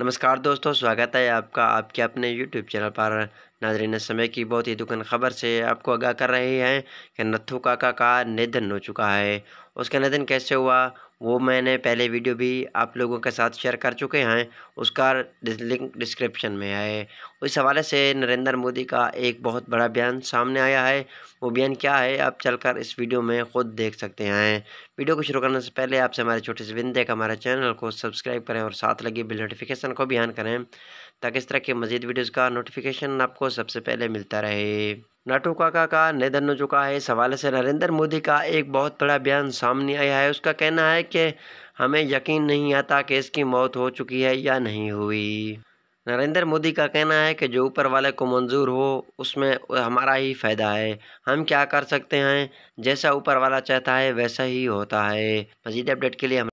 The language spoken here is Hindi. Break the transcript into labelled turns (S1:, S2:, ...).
S1: नमस्कार दोस्तों स्वागत है आपका आपके अपने YouTube चैनल पर नाजरीन समय की बहुत ही दुखन खबर से आपको आगाह कर रहे हैं कि नत्थु काका का निधन हो चुका है उसका निधन कैसे हुआ वो मैंने पहले वीडियो भी आप लोगों के साथ शेयर कर चुके हैं उसका लिंक डिस्क्रिप्शन में है इस हवाले से नरेंद्र मोदी का एक बहुत बड़ा बयान सामने आया है वो बयान क्या है आप चलकर इस वीडियो में ख़ुद देख सकते हैं वीडियो को शुरू करने से पहले आपसे हमारे छोटे से बिंदे का हमारे चैनल को सब्सक्राइब करें और साथ लगी बिल नोटिफिकेशन को भी ऑन करें ताकि इस तरह के मजीद वीडियोज़ का नोटिफिकेशन आपको सबसे पहले मिलता रहे नाटो काका का निधन हो चुका है इस हवाले से नरेंद्र मोदी का एक बहुत बड़ा बयान सामने आया है उसका कहना है कि हमें यकीन नहीं आता कि इसकी मौत हो चुकी है या नहीं हुई नरेंद्र मोदी का कहना है कि जो ऊपर वाले को मंजूर हो उसमें हमारा ही फ़ायदा है हम क्या कर सकते हैं जैसा ऊपर वाला चाहता है वैसा ही होता है मजीद अपडेट के लिए